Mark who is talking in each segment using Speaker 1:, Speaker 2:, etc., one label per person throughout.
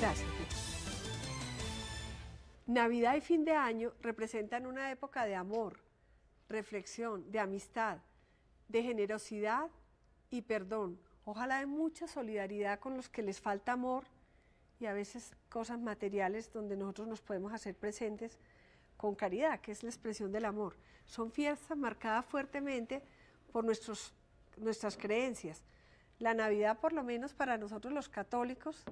Speaker 1: Gracias. Navidad y fin de año representan una época de amor, reflexión, de amistad, de generosidad y perdón. Ojalá de mucha solidaridad con los que les falta amor y a veces cosas materiales donde nosotros nos podemos hacer presentes con caridad, que es la expresión del amor. Son fiestas marcadas fuertemente por nuestros, nuestras creencias. La Navidad, por lo menos para nosotros los católicos,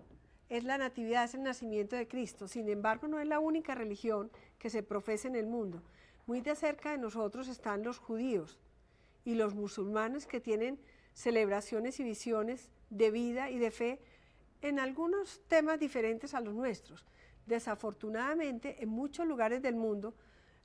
Speaker 1: es la natividad, es el nacimiento de Cristo. Sin embargo, no es la única religión que se profesa en el mundo. Muy de cerca de nosotros están los judíos y los musulmanes que tienen celebraciones y visiones de vida y de fe en algunos temas diferentes a los nuestros. Desafortunadamente, en muchos lugares del mundo,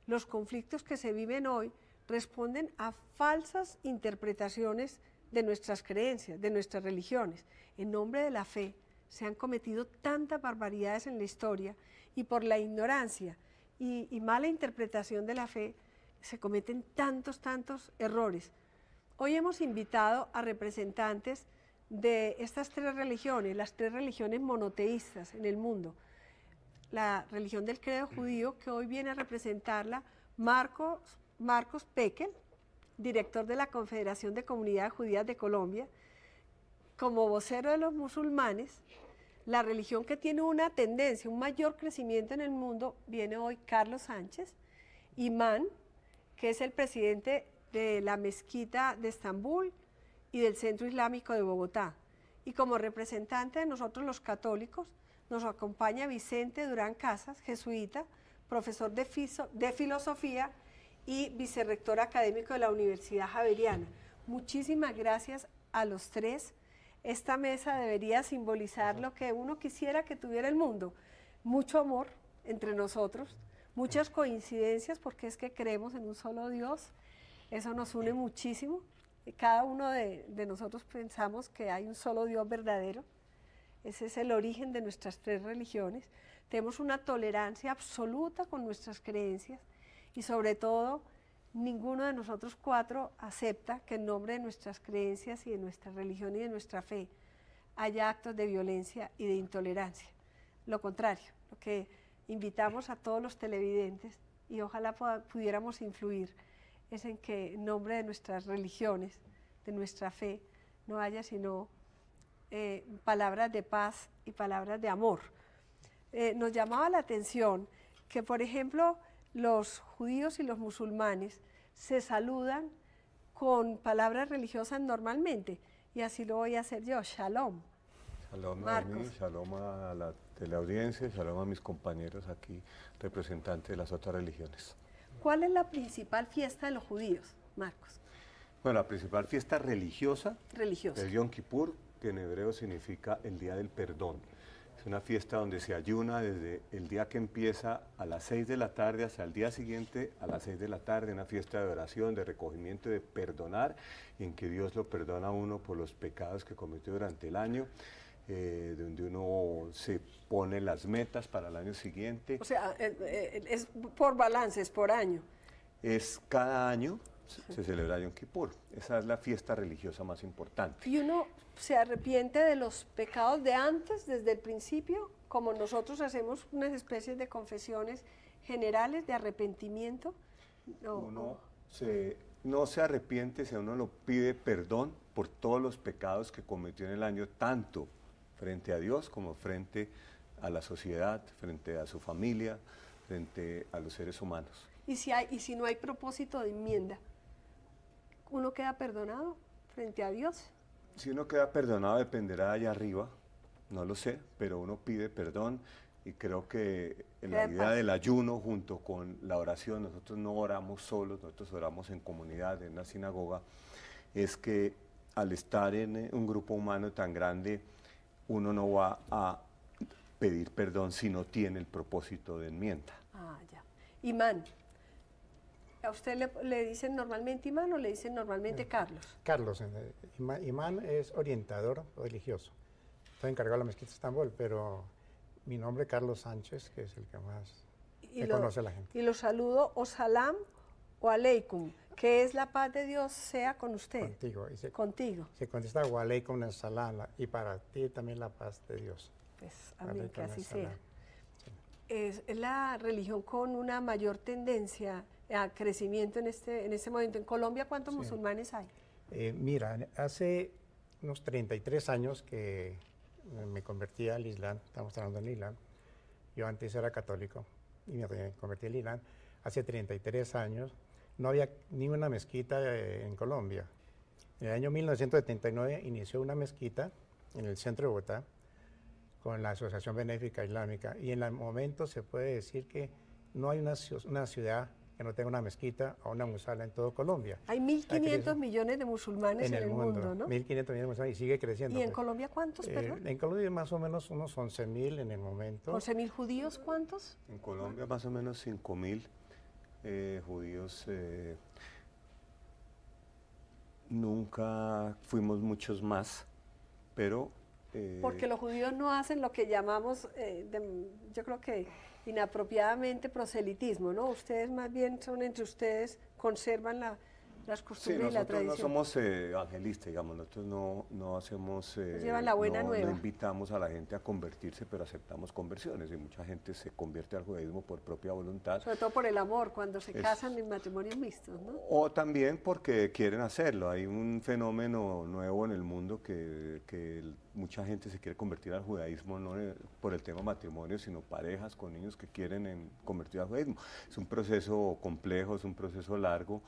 Speaker 1: los conflictos que se viven hoy responden a falsas interpretaciones de nuestras creencias, de nuestras religiones, en nombre de la fe se han cometido tantas barbaridades en la historia y por la ignorancia y, mala interpretación de la fe se cometen tantos, tantos errores. Hoy hemos invitado a representantes de estas tres religiones, las tres religiones monoteístas en el mundo. La religión del credo judío, que hoy viene a representarla Marcos, Marcos Pekel, director de la Confederación de Comunidades Judías de Colombia, como vocero de los musulmanes, la religión que tiene una tendencia, un mayor crecimiento en el mundo, viene hoy Carlos Sánchez, imán, que es el presidente de la mezquita de Estambul y del Centro Islámico de Bogotá. Y como representante de nosotros los católicos, nos acompaña Vicente Durán Casas, jesuita, profesor de, de filosofía y vicerrector académico de la Universidad Javeriana. Muchísimas gracias a los tres esta mesa debería simbolizar lo que uno quisiera que tuviera el mundo. Mucho amor entre nosotros, muchas coincidencias porque es que creemos en un solo Dios. Eso nos une muchísimo. Cada uno de, nosotros pensamos que hay un solo Dios verdadero. Ese es el origen de nuestras tres religiones. Tenemos una tolerancia absoluta con nuestras creencias y sobre todo ninguno de nosotros cuatro acepta que en nombre de nuestras creencias y de nuestra religión y de nuestra fe haya actos de violencia y de intolerancia. Lo contrario, lo que invitamos a todos los televidentes y ojalá pudiéramos influir es en que en nombre de nuestras religiones, de nuestra fe, no haya sino eh, palabras de paz y palabras de amor. Eh, nos llamaba la atención que, por ejemplo, los judíos y los musulmanes se saludan con palabras religiosas normalmente. Y así lo voy a hacer yo, shalom.
Speaker 2: Shalom a mí, shalom a la teleaudiencia, shalom a mis compañeros aquí, representantes de las otras religiones.
Speaker 1: ¿Cuál es la principal fiesta de los judíos, Marcos?
Speaker 2: Bueno, la principal fiesta religiosa, religiosa. el Yom Kippur, que en hebreo significa el Día del Perdón. Es una fiesta donde se ayuna desde el día que empieza a las 6 de la tarde hasta el día siguiente a las 6 de la tarde, una fiesta de oración, de recogimiento, de perdonar, en que Dios lo perdona a uno por los pecados que cometió durante el año. Eh, donde uno se pone las metas para el año siguiente. O
Speaker 1: sea, eh, eh, es por balance, es por año.
Speaker 2: Es cada año, se celebra Yom Kippur. Esa es la fiesta religiosa más importante.
Speaker 1: ¿Y uno se arrepiente de los pecados de antes, desde el principio? Como nosotros hacemos unas especies de confesiones generales de arrepentimiento. No,
Speaker 2: se, no se arrepiente si uno lo pide perdón por todos los pecados que cometió en el año, tanto frente a Dios como frente a la sociedad, frente a su familia, frente a los seres humanos.
Speaker 1: ¿Y si, hay, y si no hay propósito de enmienda? uno queda perdonado frente a Dios.
Speaker 2: Si uno queda perdonado dependerá de allá arriba, no lo sé, pero uno pide perdón y creo que en la vida del ayuno junto con la oración, nosotros no oramos solos, nosotros oramos en comunidad, en la sinagoga, es que al estar en eh, un grupo humano tan grande, uno no va a pedir perdón si no tiene el propósito de enmienda.
Speaker 1: Ah, ya. Imán, ¿A usted le, dicen normalmente Imán o le dicen normalmente eh, Carlos?
Speaker 3: Carlos. Eh, imán es orientador religioso. Estoy encargado de la mezquita de Estambul, pero mi nombre es Carlos Sánchez, que es el que más y conoce la gente.
Speaker 1: Y lo saludo o salam o aleikum, que es la paz de Dios sea con usted.
Speaker 3: Contigo. se, Contigo. Se contesta o aleikum salam y para ti también la paz de Dios.
Speaker 1: Pues amén, que así sea. es la religión con una mayor tendencia a crecimiento en este, en este momento. En Colombia, ¿cuántos musulmanes hay?
Speaker 3: Eh, mira, hace unos 33 años que me convertí al Islam, estamos hablando del Islam, yo antes era católico y me convertí al Islam hace 33 años, no había ni una mezquita eh, en Colombia. En el año 1979 inició una mezquita en el centro de Bogotá con la Asociación Benéfica Islámica y en el momento se puede decir que no hay una ciudad que no tenga una mezquita o una musala en todo Colombia.
Speaker 1: Hay 1.500 millones de musulmanes en, el, mundo, ¿no? 1.500
Speaker 3: millones de musulmanes y sigue creciendo. ¿Y en pues.
Speaker 1: Colombia cuántos, eh, perdón?
Speaker 3: En Colombia más o menos unos 11.000 en el momento. ¿11.000
Speaker 1: judíos cuántos?
Speaker 3: En Colombia más o menos 5.000
Speaker 2: eh, judíos. Eh, nunca fuimos muchos más, pero... Porque
Speaker 1: los judíos no hacen lo que llamamos, yo creo que inapropiadamente proselitismo, ¿no? Ustedes más bien son entre ustedes, conservan la, las costumbres la tradición. Nosotros no somos
Speaker 2: eh, evangelistas, digamos, nosotros no, hacemos... Eh, pues la buena nueva. invitamos a la gente a convertirse, pero aceptamos conversiones y mucha gente se convierte al judaísmo por propia voluntad. Sobre todo
Speaker 1: por el amor, cuando se casan en matrimonios mixtos, ¿no?
Speaker 2: O también porque quieren hacerlo. Hay un fenómeno nuevo en el mundo que, que mucha gente se quiere convertir al judaísmo, no por el tema matrimonio, sino parejas con niños que quieren en, convertir al judaísmo. Es un proceso complejo, es un proceso largo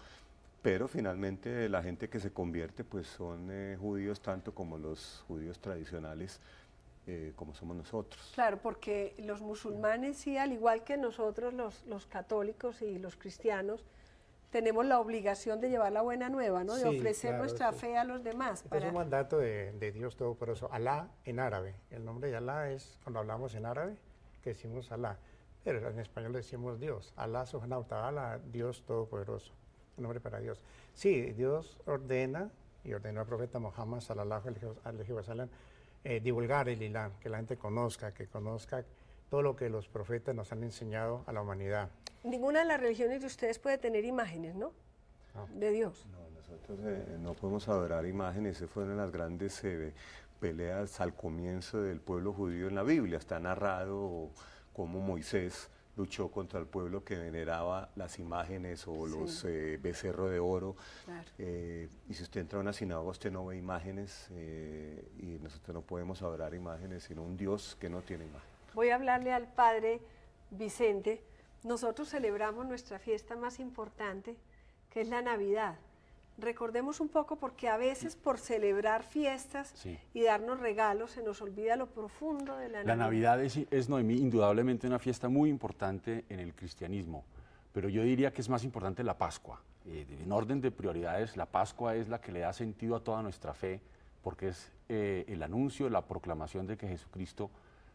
Speaker 2: pero finalmente la gente que se convierte pues son eh, judíos tanto como los judíos tradicionales eh, como somos
Speaker 3: nosotros.
Speaker 1: Claro, porque los musulmanes sí, al igual que nosotros los, católicos y los cristianos, tenemos la obligación de llevar la buena nueva, ¿no? de ofrecer nuestra fe a los demás. Para... Es un
Speaker 3: mandato de, de Dios Todopoderoso. Alá en árabe. El nombre de Alá es, cuando hablamos en árabe, que decimos Alá. Pero en español decimos Dios. Alá subhanahu ta'ala, Dios Todopoderoso nombre para Dios. Sí, Dios ordena y ordenó al profeta Mohammed, al alaihi eh, divulgar el Islam, que la gente conozca, que conozca todo lo que los profetas nos han enseñado a la humanidad.
Speaker 1: Ninguna de las religiones de ustedes puede tener imágenes, ¿no? De Dios. No, nosotros eh, no
Speaker 3: podemos adorar
Speaker 2: imágenes, esa fue una de las grandes eh, peleas al comienzo del pueblo judío en la Biblia. Está narrado como Moisés luchó contra el pueblo que veneraba las imágenes o los eh, becerros de oro. Eh, y si usted entra a una sinagoga, usted no ve imágenes eh, y nosotros no podemos adorar imágenes, sino un Dios que no tiene imagen.
Speaker 1: Voy a hablarle al padre Vicente. Nosotros celebramos nuestra fiesta más importante, que es la Navidad recordemos un poco porque a veces por celebrar fiestas y darnos regalos se nos olvida lo profundo de la, Navidad.
Speaker 4: La Navidad es, Noemí, indudablemente una fiesta muy importante en el cristianismo, pero yo diría que es más importante la Pascua. Eh, en orden de prioridades, la Pascua es la que le da sentido a toda nuestra fe porque es eh, el anuncio, la proclamación de que Jesucristo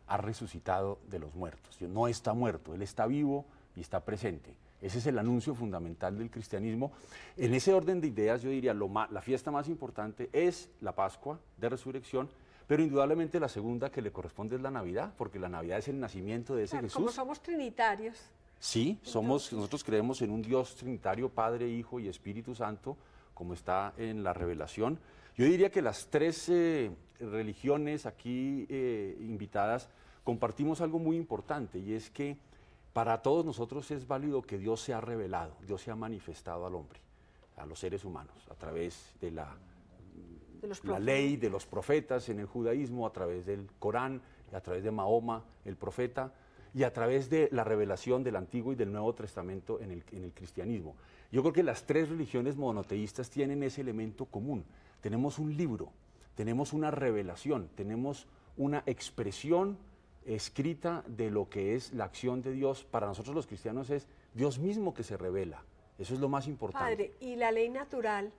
Speaker 4: ha resucitado de los muertos. No está muerto, Él está vivo y está presente. Ese es el anuncio fundamental del cristianismo. En ese orden de ideas, yo diría, la fiesta más importante es la Pascua de Resurrección, pero indudablemente la segunda que le corresponde es la Navidad, porque la Navidad es el nacimiento de ese Jesús. Como
Speaker 1: somos trinitarios.
Speaker 4: Sí, somos, nosotros creemos en un Dios trinitario, Padre, Hijo y Espíritu Santo, como está en la revelación. Yo diría que las tres religiones aquí eh, invitadas compartimos algo muy importante y es que para todos nosotros es válido que Dios se ha revelado, Dios se ha manifestado al hombre, a los seres humanos, a través de la, ley, de los profetas en el judaísmo, a través del Corán, a través de Mahoma, el profeta, y a través de la revelación del Antiguo y del Nuevo Testamento en el cristianismo. Yo creo que las tres religiones monoteístas tienen ese elemento común. Tenemos un libro, tenemos una revelación, tenemos una expresión escrita de lo que es la acción de Dios para nosotros los cristianos es Dios mismo que se revela. Eso es lo más importante. Padre,
Speaker 1: y la ley natural,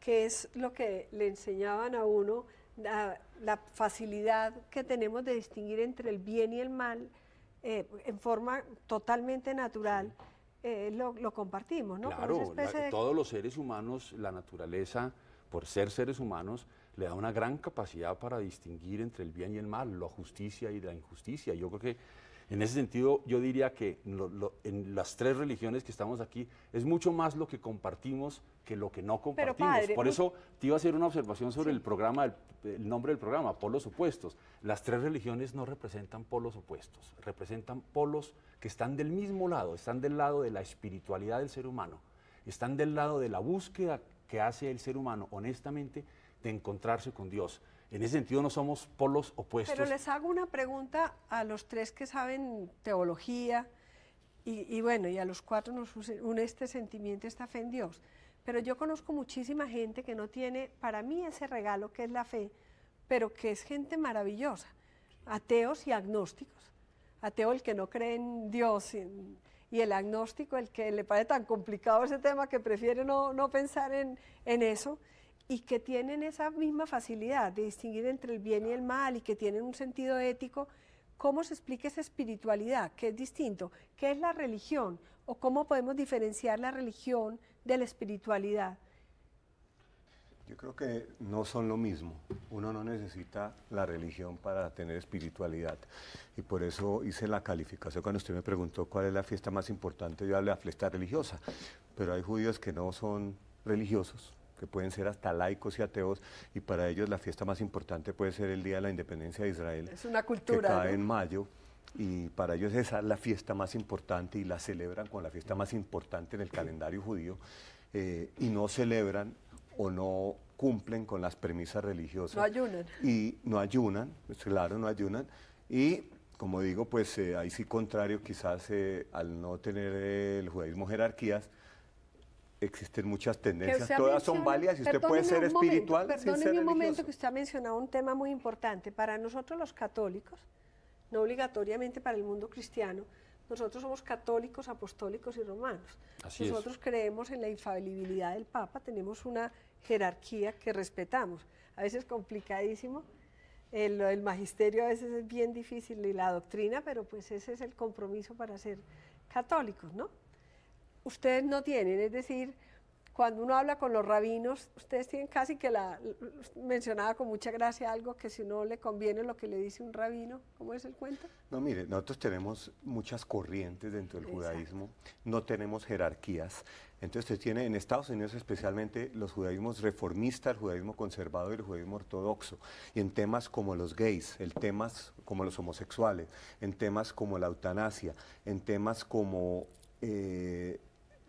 Speaker 1: que es lo que le enseñaban a uno, la, facilidad que tenemos de distinguir entre el bien y el mal eh, en forma totalmente natural, eh, lo, compartimos, ¿no? Claro, todos
Speaker 4: los seres humanos, la naturaleza, por ser seres humanos, le da una gran capacidad para distinguir entre el bien y el mal, la justicia y la injusticia. Yo creo que en ese sentido yo diría que en las tres religiones que estamos aquí es mucho más lo que compartimos que lo que no compartimos. Por eso te iba a hacer una observación sobre el programa, el, nombre del programa, polos opuestos. Las tres religiones no representan polos opuestos, representan polos que están del mismo lado, están del lado de la espiritualidad del ser humano, están del lado de la búsqueda que hace el ser humano honestamente de encontrarse con Dios. En ese sentido no somos polos opuestos. Pero les
Speaker 1: hago una pregunta a los tres que saben teología y, bueno, y a los cuatro nos une este sentimiento, esta fe en Dios. Pero yo conozco muchísima gente que no tiene para mí ese regalo que es la fe, pero que es gente maravillosa, ateos y agnósticos. Ateo el que no cree en Dios y el agnóstico el que le parece tan complicado ese tema que prefiere no, pensar en, en eso y que tienen esa misma facilidad de distinguir entre el bien y el mal y que tienen un sentido ético, ¿cómo se explica esa espiritualidad? ¿Qué es distinto? ¿Qué es la religión? ¿O cómo podemos diferenciar la religión de la espiritualidad?
Speaker 2: Yo creo que no son lo mismo. Uno no necesita la religión para tener espiritualidad. Y por eso hice la calificación cuando usted me preguntó cuál es la fiesta más importante, yo hablé de la fiesta religiosa. Pero hay judíos que no son religiosos, que pueden ser hasta laicos y ateos, y para ellos la fiesta más importante puede ser el Día de la Independencia de Israel. Es
Speaker 1: una cultura. Que cae en
Speaker 2: mayo y para ellos esa es la fiesta más importante y la celebran con la fiesta más importante en el calendario judío eh, y no celebran o no cumplen con las premisas religiosas. No ayunan. Y no ayunan, pues claro, no ayunan. Y como digo, pues eh, ahí sí contrario quizás eh, al no tener el judaísmo jerarquías, existen muchas tendencias, todas son válidas y usted puede ser espiritual. Momento, sin ser un momento
Speaker 1: que usted ha mencionado un tema muy importante. Para nosotros los católicos, no obligatoriamente para el mundo cristiano, nosotros somos católicos, apostólicos y romanos. nosotros creemos en la infalibilidad del Papa, tenemos una jerarquía que respetamos. A veces es complicadísimo, el, magisterio a veces es bien difícil y la doctrina, pero pues ese es el compromiso para ser católicos, ¿no? ustedes no tienen, es decir, cuando uno habla con los rabinos, ustedes tienen casi que la, mencionaba con mucha gracia algo que si no le conviene lo que le dice un rabino, ¿cómo es el cuento?
Speaker 2: No, mire, nosotros tenemos muchas corrientes dentro del judaísmo, no tenemos jerarquías, entonces usted tiene en Estados Unidos especialmente los judaísmos reformistas, el judaísmo conservador y el judaísmo ortodoxo, y en temas como los gays, en temas como los homosexuales, en temas como la eutanasia, en temas como... Eh,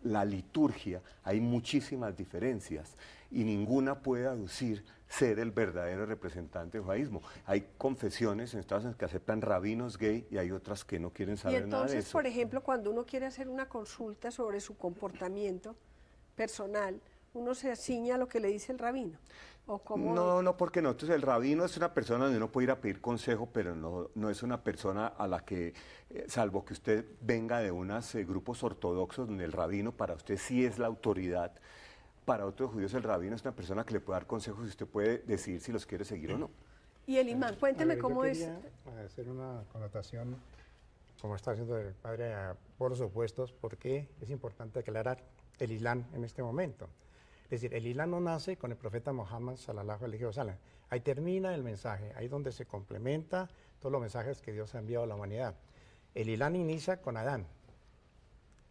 Speaker 2: la liturgia hay muchísimas diferencias y ninguna puede aducir ser el verdadero representante del judaísmo. Hay confesiones en Estados Unidos que aceptan rabinos gay y hay otras que no quieren saber nada de eso. entonces, por
Speaker 1: ejemplo, cuando uno quiere hacer una consulta sobre su comportamiento personal, uno se asigna a lo que le dice el rabino. ¿O cómo... No,
Speaker 2: no, porque el rabino es una persona donde uno puede ir a pedir consejo, pero no, no es una persona a la que, eh, salvo que usted venga de unos eh, grupos ortodoxos donde el rabino para usted sí es la autoridad. Para otros judíos el rabino es una persona que le puede dar consejos y usted puede decidir si los quiere seguir o no.
Speaker 1: Y el imán, eh, cuénteme cómo cómo yo es.
Speaker 3: Hacer una connotación, como está haciendo el padre por supuestos, porque es importante aclarar el Islam en este momento. Es decir, el Islam no nace con el profeta Muhammad sallallahu alaihi wasallam. Ahí termina el mensaje, ahí donde se complementa todos los mensajes que Dios ha enviado a la humanidad. El Ilán inicia con Adán.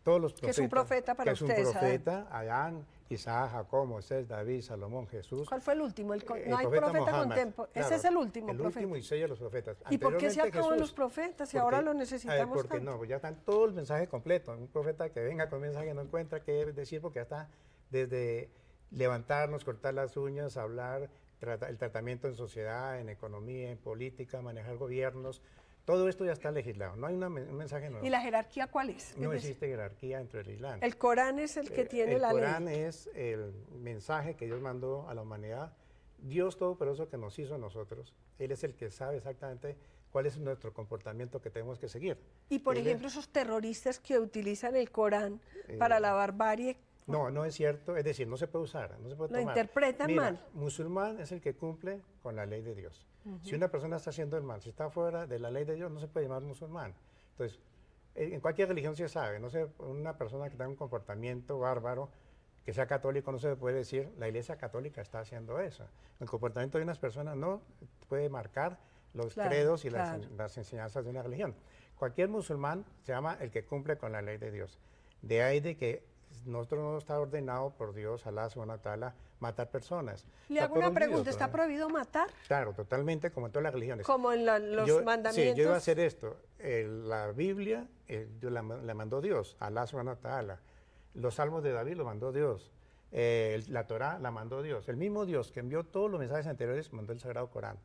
Speaker 3: Todos los profetas. Que es un
Speaker 1: profeta para que ustedes. Es un profeta,
Speaker 3: Adán, Isaac, Jacob, Moisés, David, Salomón, Jesús.
Speaker 1: ¿Cuál fue el último? El, eh, no hay profeta, con tiempo Ese es el último el profeta. último
Speaker 3: y sello de los profetas. ¿Y por qué se acaban los
Speaker 1: profetas y ahora lo necesitamos Porque no,
Speaker 3: ya están todo el mensaje completo. Un profeta que venga con un mensaje no encuentra qué decir porque ya está desde levantarnos, cortar las uñas, hablar, el tratamiento en sociedad, en economía, en política, manejar gobiernos. Todo esto ya está legislado, no hay un mensaje nuevo. ¿Y la
Speaker 1: jerarquía cuál es? No existe
Speaker 3: jerarquía entre el Islam.
Speaker 1: El Corán es el que eh, tiene la ley. El Corán
Speaker 3: es el mensaje que Dios mandó a la humanidad. Dios todo, eso que nos hizo a nosotros, Él es el que sabe exactamente cuál es nuestro comportamiento que tenemos que seguir.
Speaker 1: Y por ejemplo, esos terroristas que utilizan el Corán eh, para la barbarie,
Speaker 3: no, no es cierto. Es decir, no se puede usar, no se puede Lo tomar. interpretan Mira, Musulmán es el que cumple con la ley de Dios. Si una persona está haciendo el mal, si está fuera de la ley de Dios, no se puede llamar musulmán. Entonces, eh, en cualquier religión se sabe, no sé, una persona que tenga un comportamiento bárbaro, que sea católico, no se puede decir, la iglesia católica está haciendo eso. El comportamiento de unas personas no puede marcar los credos y las enseñanzas de una religión. Cualquier musulmán se llama el que cumple con la ley de Dios. De ahí de que nosotros no está ordenado por Dios, Alá, Subhanahu matar personas. Le hago una pregunta, ¿está
Speaker 1: prohibido matar?
Speaker 3: Claro, totalmente, como en todas las religiones. Como
Speaker 1: en los mandamientos. Sí, yo iba a hacer
Speaker 3: esto. Eh, la Biblia eh, la, mandó Dios, Alá, Subhanahu Los salmos de David lo mandó Dios. Eh, la Torá la mandó Dios. El mismo Dios que envió todos los mensajes anteriores mandó el Sagrado Corán.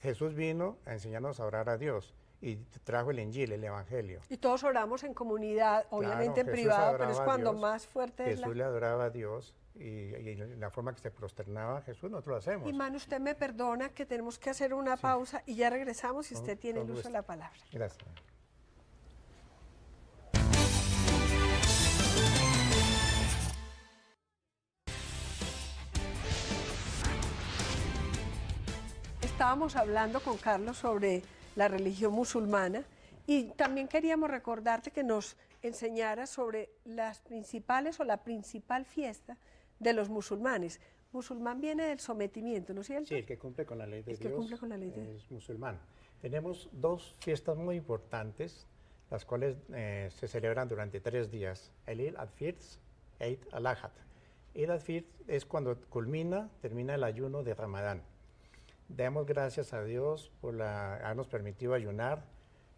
Speaker 3: Jesús vino a enseñarnos a orar a Dios y trajo el Enjil, el Evangelio.
Speaker 1: Y todos oramos en comunidad, obviamente en privado, pero es cuando más fuerte Jesús le
Speaker 3: adoraba a Dios y, la forma que se prosternaba a Jesús, nosotros lo hacemos. Imán,
Speaker 1: usted me perdona que tenemos que hacer una pausa y ya regresamos si usted tiene el uso de la palabra. Gracias. Estábamos hablando con Carlos sobre la religión musulmana. Y también queríamos recordarte que nos enseñara sobre las principales o la principal fiesta de los musulmanes. Musulmán viene del sometimiento, ¿no es cierto?
Speaker 3: Sí, el que cumple con la ley de el Dios que cumple con la ley de... es musulmán. Tenemos dos fiestas muy importantes, las cuales eh, se celebran durante tres días, el Eid al-Fitr, Eid al-Adha. Eid al-Fitr es cuando culmina, termina el ayuno de Ramadán. Demos gracias a Dios por la, habernos permitido ayunar.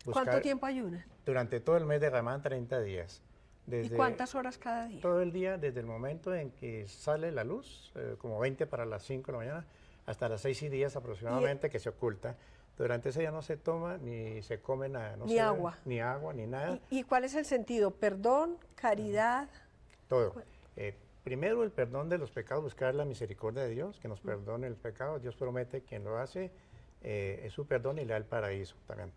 Speaker 3: ¿Cuánto tiempo ayunan? Durante todo el mes de Ramán, 30 días. ¿Y cuántas
Speaker 1: horas cada día?
Speaker 3: Todo el día, desde el momento en que sale la luz, eh, como 20 para las 5 de la mañana, hasta las 6 y 10 aproximadamente, que se oculta. Durante ese día no se toma ni se come nada. ni agua. ni agua, ni nada.
Speaker 1: ¿Y, cuál es el sentido? ¿Perdón? ¿Caridad?
Speaker 3: Todo. Eh, primero el perdón de los pecados, buscar la misericordia de Dios, que nos perdone el pecado. Dios promete quien lo hace eh, es su perdón y le da el paraíso también.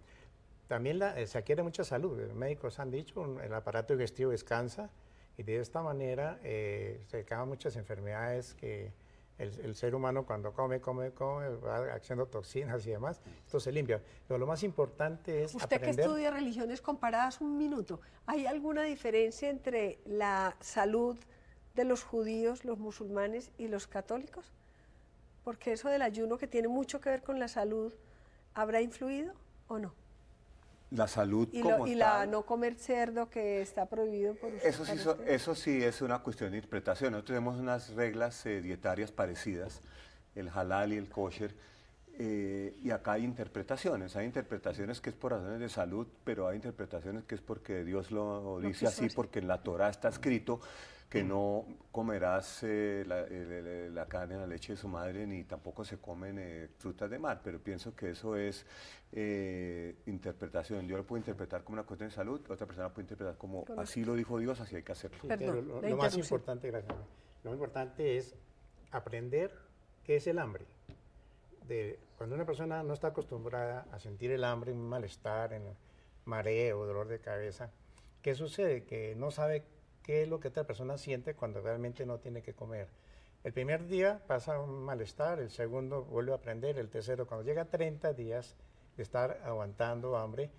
Speaker 3: También eh, se adquiere mucha salud. Eh, médicos han dicho, el aparato digestivo descansa y de esta manera se acaban muchas enfermedades que el, ser humano cuando come, come, come, va haciendo toxinas y demás, esto se limpia. Pero lo más importante es Usted que estudia
Speaker 1: religiones comparadas un minuto, ¿hay alguna diferencia entre la salud de los judíos, los musulmanes y los católicos? Porque eso del ayuno que tiene mucho que ver con la salud, ¿habrá influido o no?
Speaker 2: La salud y Y la
Speaker 1: no comer cerdo que está prohibido por eso sí, eso
Speaker 2: sí es una cuestión de interpretación. Nosotros tenemos unas reglas eh, dietarias parecidas, el halal y el kosher. Eh, y acá hay interpretaciones, hay interpretaciones que es por razones de salud, pero hay interpretaciones que es porque Dios lo dice así, porque en la Torah está escrito, que mm. no comerás eh, la, carne la, carne, la leche de su madre, ni tampoco se comen eh, frutas de mar, pero pienso que eso es eh, interpretación. Yo lo puedo interpretar como una cuestión de salud, otra persona puede interpretar como así lo dijo Dios, así hay que hacerlo. lo,
Speaker 3: más importante, gracias. Lo importante es aprender qué es el hambre. De, cuando una persona no está acostumbrada a sentir el hambre, malestar, en mareo, dolor de cabeza, ¿qué sucede? Que no sabe qué es lo que otra persona siente cuando realmente no tiene que comer. El primer día pasa un malestar, el segundo vuelve a aprender, el tercero cuando llega a 30 días de estar aguantando hambre,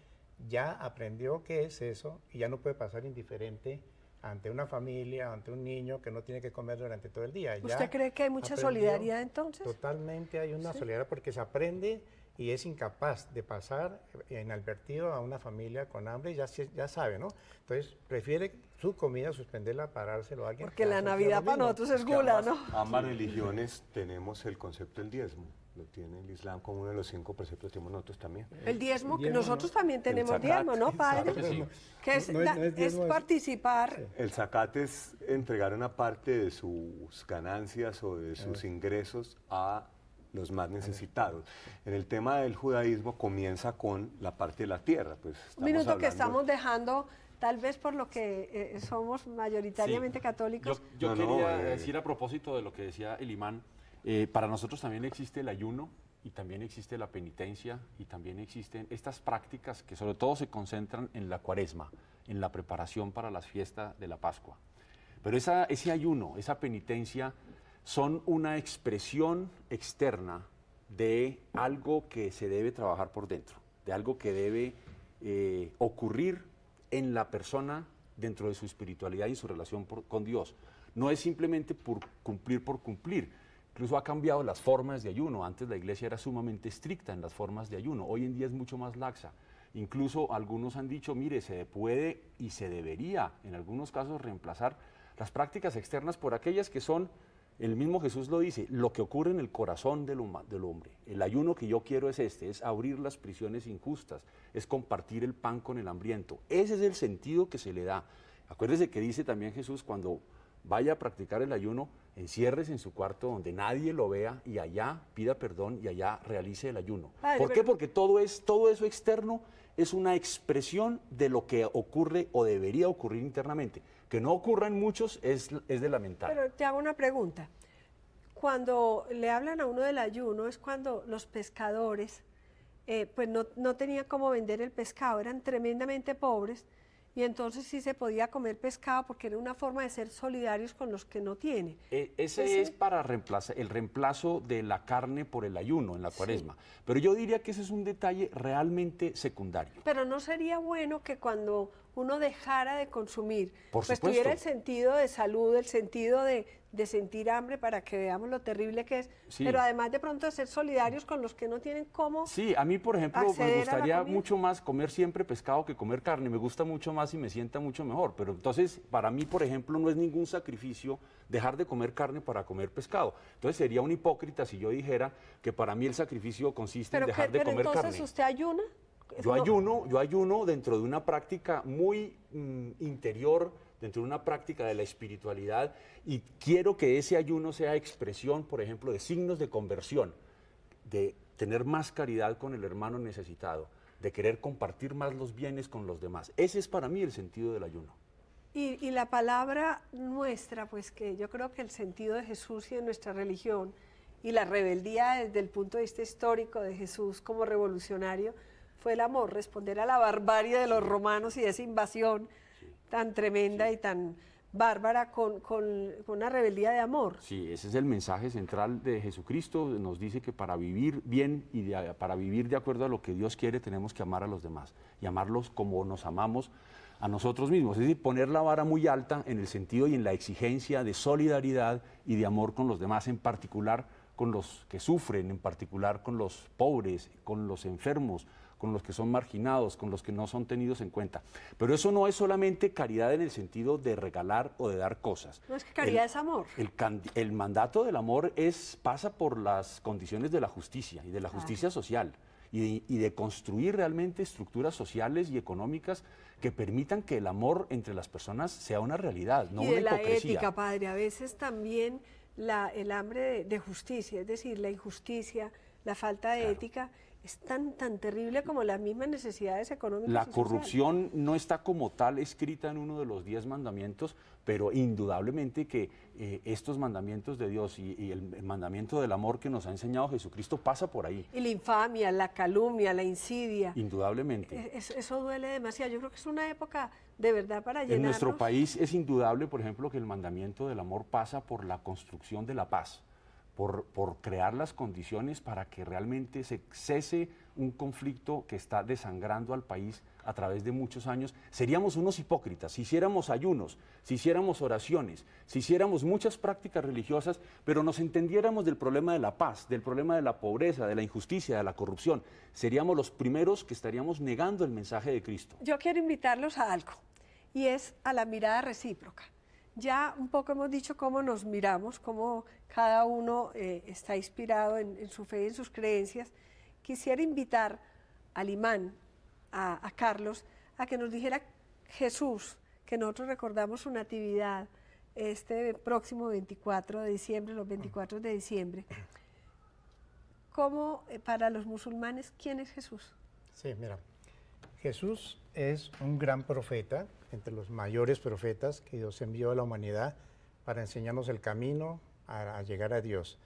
Speaker 3: ya aprendió qué es eso y ya no puede pasar indiferente ante una familia, ante un niño que no tiene que comer durante todo el día. ¿Usted cree que hay mucha solidaridad entonces? Totalmente hay una solidaridad porque se aprende y es incapaz de pasar inadvertido a una familia con hambre, ya, ya sabe, ¿no? Entonces, prefiere su comida suspenderla, parárselo a alguien. Porque la Navidad para nosotros es gula, ¿no?
Speaker 1: Ambas
Speaker 2: religiones tenemos el concepto del diezmo lo tiene el Islam como uno de los cinco preceptos, tenemos nosotros también. El diezmo, nosotros también tenemos diezmo, ¿no, padre? Que es,
Speaker 1: participar.
Speaker 2: El zakat es entregar una parte de sus ganancias o de sus ingresos a los más necesitados. En el tema del judaísmo comienza con la parte de la tierra. Pues
Speaker 4: Un minuto que estamos
Speaker 1: dejando, tal vez por lo que eh, eh, somos mayoritariamente católicos. Yo, quería eh. decir
Speaker 4: a propósito de lo que decía el imán, para nosotros también existe el ayuno y también existe la penitencia y también existen estas prácticas que sobre todo se concentran en la cuaresma, en la preparación para las fiestas de la Pascua. Pero esa, ese ayuno, esa penitencia son una expresión externa de algo que se debe trabajar por dentro, de algo que debe eh, ocurrir en la persona dentro de su espiritualidad y su relación con Dios. No es simplemente por cumplir por cumplir. Incluso ha cambiado las formas de ayuno. Antes la iglesia era sumamente estricta en las formas de ayuno. Hoy en día es mucho más laxa. Incluso algunos han dicho, mire, se puede y se debería en algunos casos reemplazar las prácticas externas por aquellas que son el mismo Jesús lo dice, lo que ocurre en el corazón del, hombre. El ayuno que yo quiero es este, es abrir las prisiones injustas, es compartir el pan con el hambriento. Ese es el sentido que se le da. Acuérdese que dice también Jesús, cuando vaya a practicar el ayuno, encierres en su cuarto donde nadie lo vea y allá pida perdón y allá realice el ayuno. ¿Por qué? Porque todo, es, todo eso externo es una expresión de lo que ocurre o debería ocurrir internamente. Que no ocurran muchos es, de lamentar.
Speaker 1: Pero te hago una pregunta. Cuando le hablan a uno del ayuno es cuando los pescadores, eh, pues no, no tenían cómo vender el pescado, eran tremendamente pobres y entonces sí se podía comer pescado porque era una forma de ser solidarios con los que no tienen. E, ese, es
Speaker 4: para reemplazar, el reemplazo de la carne por el ayuno en la cuaresma. Pero yo diría que ese es un detalle realmente secundario.
Speaker 1: Pero no sería bueno que cuando uno dejara de consumir, pues tuviera el sentido de salud, el sentido de, de sentir hambre para que veamos lo terrible que es, pero además de pronto ser solidarios con los que no tienen cómo. Sí,
Speaker 4: a mí por ejemplo me gustaría mucho más comer siempre pescado que comer carne, me gusta mucho más y me sienta mucho mejor, pero entonces para mí por ejemplo no es ningún sacrificio dejar de comer carne para comer pescado. Entonces sería un hipócrita si yo dijera que para mí el sacrificio consiste en dejar de comer entonces, carne. Entonces
Speaker 1: usted ayuna. Yo
Speaker 4: ayuno, yo ayuno dentro de una práctica muy mm, interior dentro de una práctica de la espiritualidad y quiero que ese ayuno sea expresión, por ejemplo, de signos de conversión, de tener más caridad con el hermano necesitado, de querer compartir más los bienes con los demás. Ese es para mí el sentido del ayuno.
Speaker 1: Y, la palabra nuestra, pues que yo creo que el sentido de Jesús y de nuestra religión y la rebeldía desde el punto de vista histórico de Jesús como revolucionario fue el amor, responder a la barbarie de los romanos y de esa invasión tan tremenda y tan bárbara con, una rebeldía de amor.
Speaker 4: Sí, ese es el mensaje central de Jesucristo. Nos dice que para vivir bien y para vivir de acuerdo a lo que Dios quiere tenemos que amar a los demás y amarlos como nos amamos a nosotros mismos. Es decir, poner la vara muy alta en el sentido y en la exigencia de solidaridad y de amor con los demás, en particular con los que sufren, en particular con los pobres, con los enfermos, con los que son marginados, con los que no son tenidos en cuenta. Pero eso no es solamente caridad en el sentido de regalar o de dar cosas. No es que caridad es amor. El, mandato del amor es, pasa por las condiciones de la justicia y de la justicia social. Y de, construir realmente estructuras sociales y económicas que permitan que el amor entre las personas sea una realidad, no y de una hipocresía. La ética,
Speaker 1: padre, a veces también la, el hambre de, justicia, es decir, la injusticia, la falta de ética es tan, tan terrible como las mismas necesidades económicas. La corrupción
Speaker 4: no está como tal escrita en uno de los diez mandamientos, pero indudablemente que eh, estos mandamientos de Dios y, el, mandamiento del amor que nos ha enseñado Jesucristo pasa por ahí.
Speaker 1: Y la infamia, la calumnia, la insidia.
Speaker 4: Indudablemente.
Speaker 1: E-, eso duele demasiado. Yo creo que es una época de verdad para llenarnos. En nuestro país
Speaker 4: es indudable, por ejemplo, que el mandamiento del amor pasa por la construcción de la paz por, crear las condiciones para que realmente se cese un conflicto que está desangrando al país a través de muchos años. Seríamos unos hipócritas si hiciéramos ayunos, si hiciéramos oraciones, si hiciéramos muchas prácticas religiosas, pero nos entendiéramos del problema de la paz, del problema de la pobreza, de la injusticia, de la corrupción. Seríamos los primeros que estaríamos negando el mensaje de Cristo.
Speaker 1: Yo quiero invitarlos a algo, y es a la mirada recíproca. Ya un poco hemos dicho cómo nos miramos, cómo cada uno eh, está inspirado en, su fe y en sus creencias. Quisiera invitar al imán, a, a Carlos, a que nos dijera Jesús, que nosotros recordamos su natividad este próximo 24 de diciembre, los 24 de diciembre. ¿Cómo eh, para los musulmanes quién es Jesús?
Speaker 3: Sí, mira, Jesús es un gran profeta, entre los mayores profetas que Dios envió a la humanidad para enseñarnos el camino a, llegar a Dios.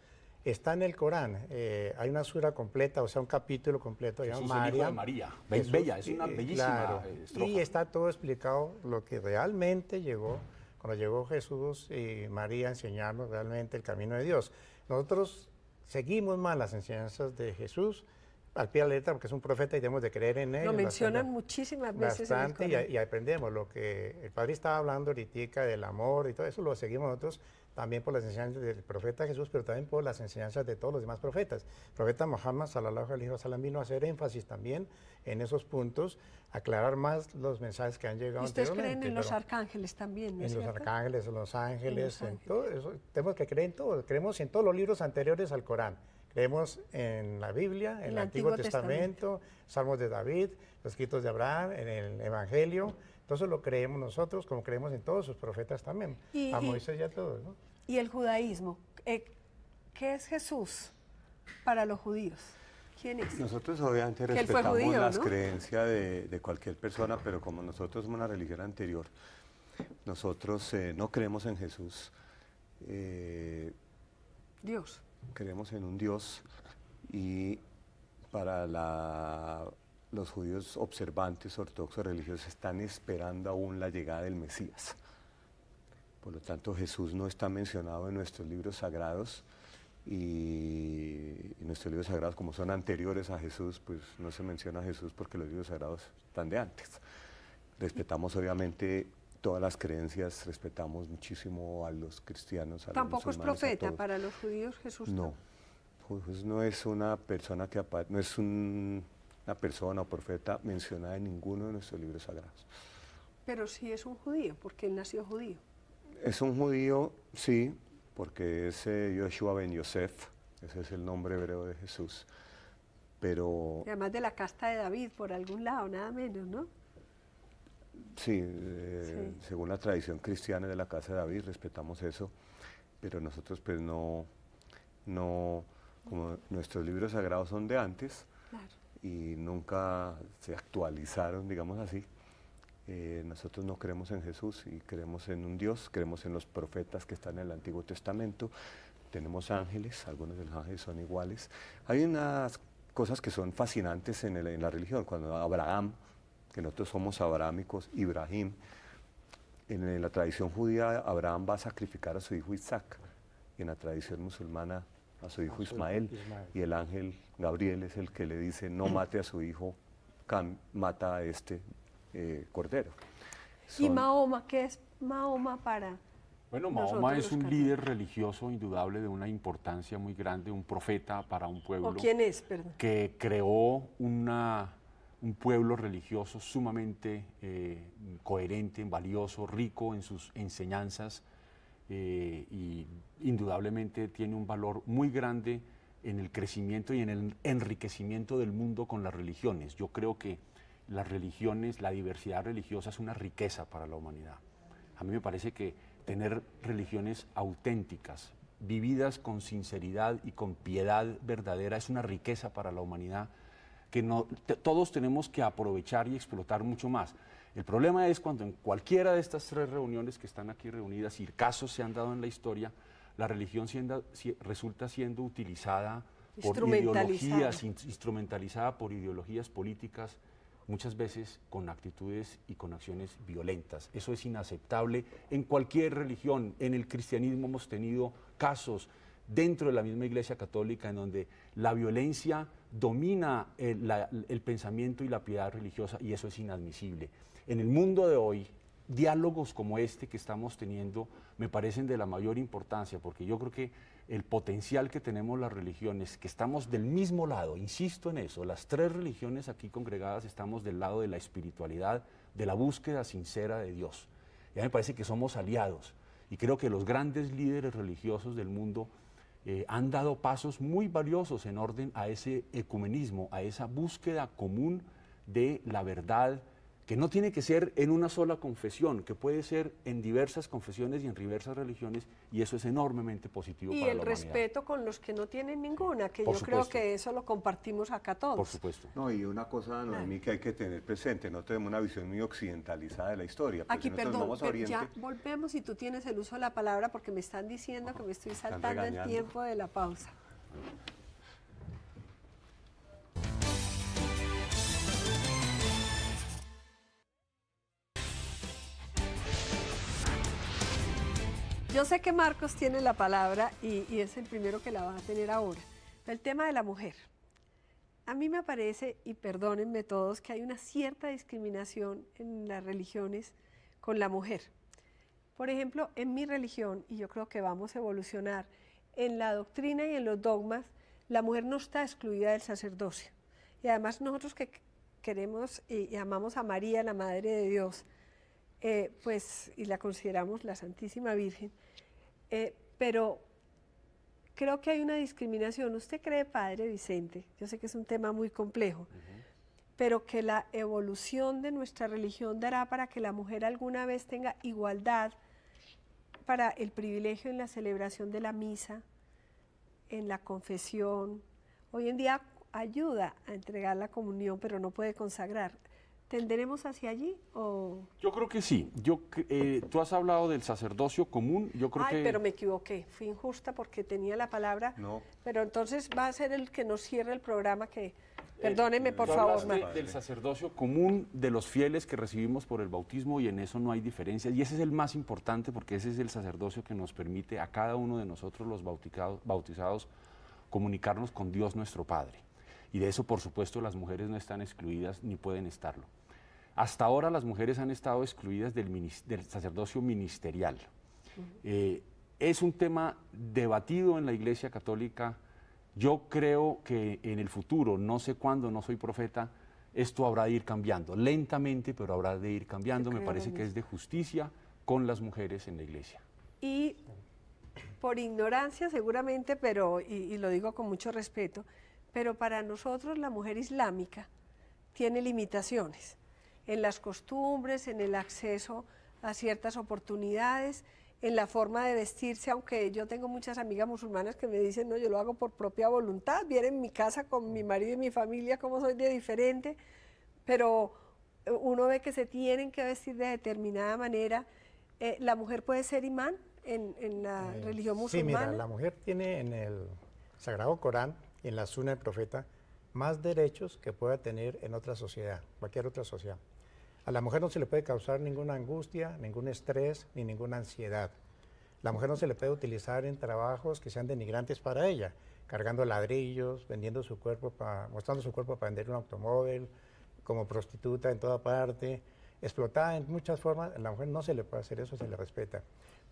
Speaker 3: Está en el Corán, eh, hay una sura completa, o sea, un capítulo completo. María, María, bella, es una eh, bellísima eh, Y está todo explicado, lo que realmente llegó, cuando llegó Jesús y María a enseñarnos realmente el camino de Dios. Nosotros seguimos más las enseñanzas de Jesús al pie de la letra porque es un profeta y tenemos de creer en él. Lo mencionan
Speaker 1: muchísimas veces. Bastante y,
Speaker 3: aprendemos lo que el padre estaba hablando ahorita del amor y todo eso, lo seguimos nosotros también por las enseñanzas del profeta Jesús, pero también por las enseñanzas de todos los demás profetas. El profeta Muhammad la alaihi sallam, vino a hacer énfasis también en esos puntos, aclarar más los mensajes que han llegado. ustedes creen en los
Speaker 1: arcángeles también, en, los
Speaker 3: arcángeles, en los ángeles, en todo eso. Tenemos que creer en todo, creemos en todos los libros anteriores al Corán Vemos en la Biblia, en el, Antiguo, Testamento, Salmos de David, los escritos de Abraham, en el Evangelio. Entonces lo creemos nosotros, como creemos en todos sus profetas también, a Moisés y, a todos.
Speaker 1: Y el judaísmo, eh, ¿qué es Jesús para los judíos? ¿Quién es?
Speaker 2: Nosotros obviamente respetamos las creencias de, cualquier persona, pero como nosotros somos una religión anterior, nosotros eh, no creemos en Jesús. Eh, Dios creemos en un Dios y para los judíos observantes, ortodoxos, religiosos, están esperando aún la llegada del Mesías. Por lo tanto, Jesús no está mencionado en nuestros libros sagrados y, y nuestros libros sagrados, como son anteriores a Jesús, pues no se menciona a Jesús porque los libros sagrados están de antes. Respetamos obviamente todas las creencias, respetamos muchísimo a los cristianos. A Tampoco es profeta para
Speaker 1: los judíos Jesús. No,
Speaker 2: Jesús pues, no es una persona que no es una persona o profeta mencionada en ninguno de nuestros libros sagrados.
Speaker 1: Pero sí es un judío, porque él nació judío. Es un
Speaker 2: judío, sí, porque es eh, Yeshua ben Yosef, ese es el nombre hebreo de Jesús. Pero...
Speaker 1: además de la casta de David, por algún lado, nada menos, ¿no?
Speaker 2: Eh, sí, según la tradición cristiana de la Casa de David, respetamos eso, pero nosotros pues no, no como nuestros libros sagrados son de antes y nunca se actualizaron, digamos así, eh, nosotros no creemos en Jesús y creemos en un Dios, creemos en los profetas que están en el Antiguo Testamento, tenemos ángeles, algunos de los ángeles son iguales. Hay unas cosas que son fascinantes en la religión, cuando Abraham que nosotros somos abrámicos, Ibrahim. En la tradición judía, Abraham va a sacrificar a su hijo Isaac, y en la tradición musulmana, a su hijo Ismael, y el ángel Gabriel es el que le dice, no mm. mate a su hijo, mata a este eh, cordero.
Speaker 4: ¿Y
Speaker 1: Mahoma? ¿Qué es Mahoma para
Speaker 4: bueno, Mahoma es un líder religioso indudable de una importancia muy grande, un profeta para un pueblo. ¿O quién es, perdón? Que creó una un pueblo religioso sumamente eh, coherente, valioso, rico en sus enseñanzas eh, y indudablemente tiene un valor muy grande en el crecimiento y en el enriquecimiento del mundo con las religiones. Yo creo que las religiones, la diversidad religiosa es una riqueza para la humanidad. A mí me parece que tener religiones auténticas, vividas con sinceridad y con piedad verdadera, es una riqueza para la humanidad que no, todos tenemos que aprovechar y explotar mucho más. El problema es cuando en cualquiera de estas tres reuniones que están aquí reunidas, y casos se han dado en la historia, la religión resulta siendo utilizada por ideologías, instrumentalizada por ideologías políticas, muchas veces con actitudes y con acciones violentas. Eso es inaceptable en cualquier religión. En el cristianismo hemos tenido casos dentro de la misma Iglesia Católica en donde la violencia domina el, pensamiento y la piedad religiosa y eso es inadmisible. En el mundo de hoy, diálogos como este que estamos teniendo me parecen de la mayor importancia porque yo creo que el potencial que tenemos las religiones, que estamos del mismo lado, insisto en eso, las tres religiones aquí congregadas estamos del lado de la espiritualidad, de la búsqueda sincera de Dios. Ya me parece que somos aliados y creo que los grandes líderes religiosos del mundo eh, han dado pasos muy valiosos en orden a ese ecumenismo, a esa búsqueda común de la verdad, que no tiene que ser en una sola confesión, que puede ser en diversas confesiones y en diversas
Speaker 2: religiones, y eso es enormemente positivo
Speaker 4: para la Y el respeto
Speaker 1: con los que no tienen ninguna, que yo creo que eso lo compartimos acá todos. Por
Speaker 2: supuesto. No, y una cosa, mí que hay que tener presente, no tenemos una visión muy occidentalizada de la historia. Pues Aquí, perdón, pero ya
Speaker 1: volvemos y tú tienes el uso de la palabra porque me están diciendo que me estoy saltando el tiempo de la pausa. Yo sé que Marcos tiene la palabra y, es el primero que la va a tener ahora. El tema de la mujer. A mí me parece, y perdónenme todos, que hay una cierta discriminación en las religiones con la mujer. Por ejemplo, en mi religión, y yo creo que vamos a evolucionar, en la doctrina y en los dogmas, la mujer no está excluida del sacerdocio. Y además nosotros que queremos y, amamos a María, la Madre de Dios, eh, pues, y la consideramos la Santísima Virgen, eh, pero creo que hay una discriminación. ¿Usted cree, Padre Vicente? Yo sé que es un tema muy complejo, pero que la evolución de nuestra religión dará para que la mujer alguna vez tenga igualdad para el privilegio en la celebración de la misa, en la confesión. Hoy en día ayuda a entregar la comunión, pero no puede consagrar. ¿Tenderemos hacia allí? O...
Speaker 4: Yo creo que sí. Yo, eh, tú has hablado del sacerdocio común. Yo creo Ay, que... pero me
Speaker 1: equivoqué. Fui injusta porque tenía la palabra. No. Pero entonces va a ser el que nos cierre el programa que... Perdóneme, por favor. del sacerdocio
Speaker 4: común de los fieles que recibimos por el bautismo y en eso no hay diferencia. Y ese es el más importante porque ese es el sacerdocio que nos permite a cada uno de nosotros los bautizados comunicarnos con Dios nuestro Padre. Y de eso, por supuesto, las mujeres no están excluidas ni pueden estarlo. Hasta ahora las mujeres han estado excluidas del, sacerdocio ministerial. Eh, es un tema debatido en la Iglesia Católica. Yo creo que en el futuro, no sé cuándo, no soy profeta, esto habrá de ir cambiando, lentamente, pero habrá de ir cambiando. Me parece que es de justicia con las mujeres en la Iglesia.
Speaker 1: Y por ignorancia seguramente, pero, y lo digo con mucho respeto, pero para nosotros la mujer islámica tiene limitaciones en las costumbres, en el acceso a ciertas oportunidades, en la forma de vestirse, aunque yo tengo muchas amigas musulmanas que me dicen, no, yo lo hago por propia voluntad, viene en mi casa con mi marido y mi familia, cómo soy de diferente, pero eh, uno ve que se tienen que vestir de determinada manera. Eh, ¿La mujer puede ser imán en, la eh, religión musulmana? Sí, mira, la
Speaker 3: mujer tiene en el Sagrado Corán en la zona del profeta más derechos que pueda tener en otra sociedad, cualquier otra sociedad. A la mujer no se le puede causar ninguna angustia, ningún estrés, ni ninguna ansiedad. La mujer no se le puede utilizar en trabajos que sean denigrantes para ella, cargando ladrillos, vendiendo su cuerpo, mostrando su cuerpo para vender un automóvil, como prostituta en toda parte, explotada en muchas formas. A la mujer no se le puede hacer eso, se le respeta.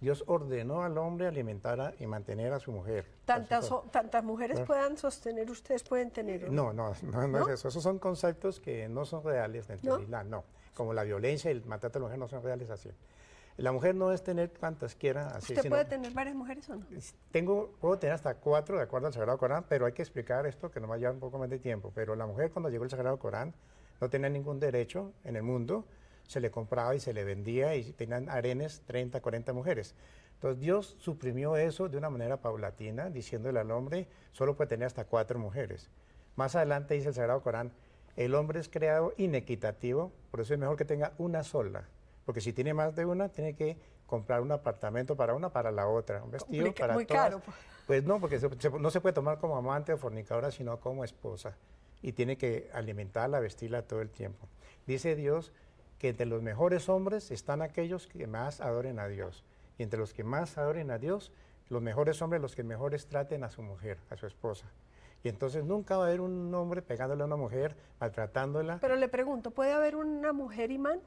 Speaker 3: Dios ordenó al hombre alimentar y mantener a su mujer. ¿Tantas,
Speaker 1: tantas mujeres puedan sostener, ustedes pueden tener? No,
Speaker 3: no, no, es eso. Esos son conceptos que no son reales dentro de Islam, no. Como la violencia y el matar a la mujer no son reales así. La mujer no es tener cuantas quiera. Así, ¿Usted puede
Speaker 1: tener varias mujeres o no?
Speaker 3: Tengo, puedo tener hasta cuatro, de acuerdo al Sagrado Corán, pero hay que explicar esto que nos va a llevar un poco más de tiempo. Pero la mujer cuando llegó el Sagrado Corán no tenía ningún derecho en el mundo se le compraba y se le vendía y tenían arenes 30, 40 mujeres. Entonces Dios suprimió eso de una manera paulatina, diciéndole al hombre, solo puede tener hasta cuatro mujeres. Más adelante dice el Sagrado Corán, el hombre es creado inequitativo, por eso es mejor que tenga una sola, porque si tiene más de una, tiene que comprar un apartamento para una, para la otra, un vestido para muy pues. pues no, porque no se puede tomar como amante o fornicadora, sino como esposa. Y tiene que alimentarla, vestirla todo el tiempo. Dice Dios que entre los mejores hombres están aquellos que más adoren a Dios. Y entre los que más adoren a Dios, los mejores hombres, los que mejores traten a su mujer, a su esposa. Y entonces nunca va a haber un hombre pegándole a una mujer, maltratándola.
Speaker 1: Pero le pregunto, ¿puede haber una mujer
Speaker 3: imán?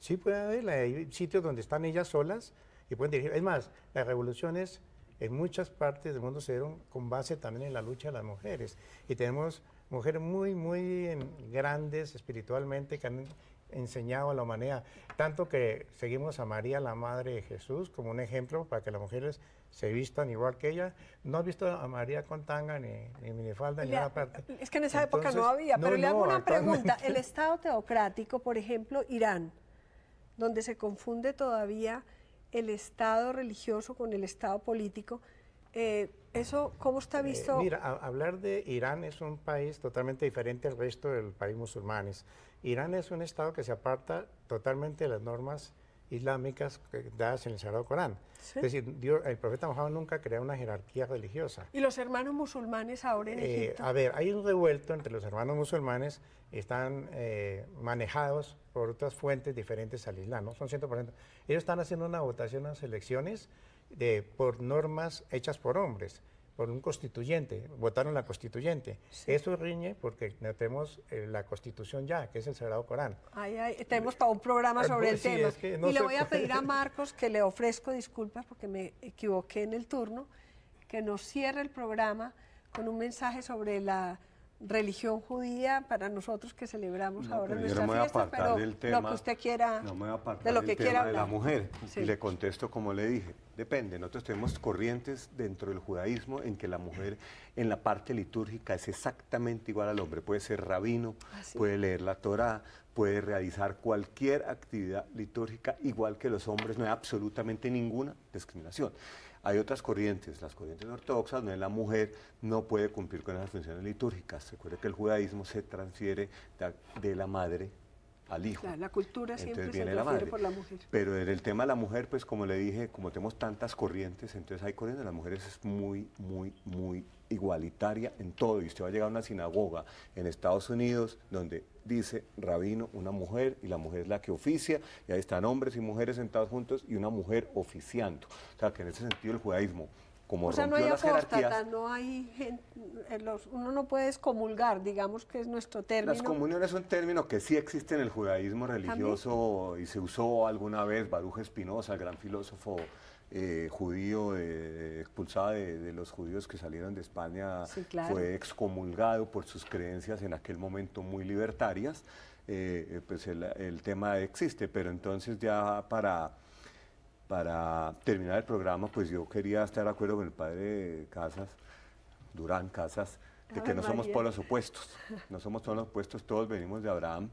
Speaker 3: Sí, puede haber. Hay sitios donde están ellas solas y pueden dirigir. Es más, las revoluciones en muchas partes del mundo se dieron con base también en la lucha de las mujeres. Y tenemos mujeres muy, muy em, grandes espiritualmente que han enseñado a la humanidad. Tanto que seguimos a María, la Madre de Jesús, como un ejemplo para que las mujeres se vistan igual que ella. No has visto a María con tanga ni, ni minifalda ni nada aparte.
Speaker 1: Es que en esa época no había, pero le hago una pregunta. El Estado teocrático, por ejemplo, Irán, donde se confunde todavía el Estado religioso con el Estado político, eh, ¿Eso cómo está eh, visto? mira,
Speaker 3: hablar de Irán es un país totalmente diferente al resto del país musulmanes. Irán es un estado que se aparta totalmente de las normas islámicas dadas en el Sagrado Corán. Es decir, el profeta Muhammad nunca creó una jerarquía religiosa.
Speaker 1: ¿Y los hermanos musulmanes ahora en eh, Egipto? A ver,
Speaker 3: hay un revuelto entre los hermanos musulmanes, están eh, manejados por otras fuentes diferentes al Islam, no son 100%. Ellos están haciendo una votación unas las elecciones de, por normas hechas por hombres por un constituyente, votaron la constituyente. Eso riñe porque tenemos eh, la constitución ya, que es el Sagrado Corán.
Speaker 1: tenemos todo un programa eh, sobre el tema. y le voy a pedir a Marcos que le ofrezco disculpas porque me equivoqué en el turno, que nos cierre el programa con un mensaje sobre la religión judía para nosotros que celebramos ahora nuestra fiesta, pero del que usted quiera, no me voy a
Speaker 2: apartar de lo que quiera de la mujer. Y le contesto como le dije, depende, nosotros tenemos corrientes dentro del judaísmo en que la mujer en la parte litúrgica es exactamente igual al hombre, puede ser rabino, ah, puede leer la Torá, puede realizar cualquier actividad litúrgica igual que los hombres, no hay absolutamente ninguna discriminación. Hay otras corrientes, las corrientes ortodoxas, donde la mujer no puede cumplir con esas funciones litúrgicas. Recuerde que el judaísmo se transfiere de la madre al
Speaker 1: La, cultura siempre se la por la mujer.
Speaker 2: Pero en el tema de la mujer, pues como le dije, como tenemos tantas corrientes, entonces hay corrientes, la mujer es muy, muy, muy igualitaria en todo. Y usted va a llegar a una sinagoga en Estados Unidos donde dice rabino una mujer y la mujer es la que oficia y ahí están hombres y mujeres sentados juntos y una mujer oficiando. O sea que en ese sentido el judaísmo o sea, no hay jerarquías,
Speaker 1: no hay uno no puede excomulgar, digamos que es nuestro término. Las comuniones
Speaker 2: es un término que sí existe en el judaísmo religioso y se usó alguna vez Baruch Espinosa, el gran filósofo eh, judío eh, expulsado de, los judíos que salieron de España, fue excomulgado por sus creencias en aquel momento muy libertarias, eh, pues el, tema existe, pero entonces ya para para terminar el programa, pues yo quería estar de acuerdo con el padre Casas, Durán Casas, de que no somos pueblos polos opuestos, no somos polos opuestos, todos venimos de Abraham,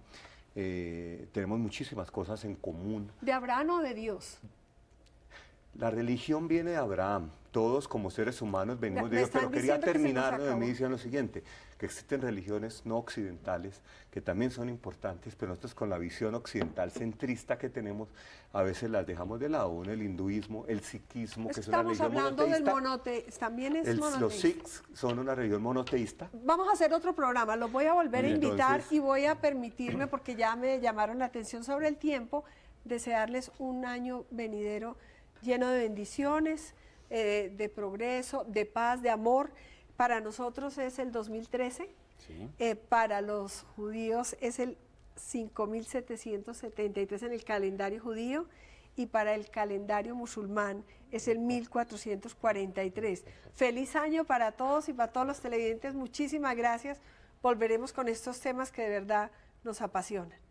Speaker 2: eh, tenemos muchísimas cosas en común.
Speaker 1: ¿De Abraham o de Dios?
Speaker 2: La religión viene de Abraham, todos como seres humanos venimos de ellos, pero quería terminar de mí lo siguiente, que existen religiones no occidentales que también son importantes, pero nosotros con la visión occidental centrista que tenemos, a veces las dejamos de lado, el hinduismo, el sikhismo, que es una religión hablando del
Speaker 1: monoteísmo, también es Los sikhs
Speaker 2: son una religión monoteísta.
Speaker 1: Vamos a hacer otro programa, los voy a volver a invitar y voy a permitirme, porque ya me llamaron la atención sobre el tiempo, desearles un año venidero lleno de bendiciones, eh, de progreso, de paz, de amor. Para nosotros es el 2013, eh, para los judíos es el 5773 en el calendario judío y para el calendario musulmán es el 1443. Feliz año para todos y para todos los televidentes. Muchísimas gracias. Volveremos con estos temas que de verdad nos apasionan.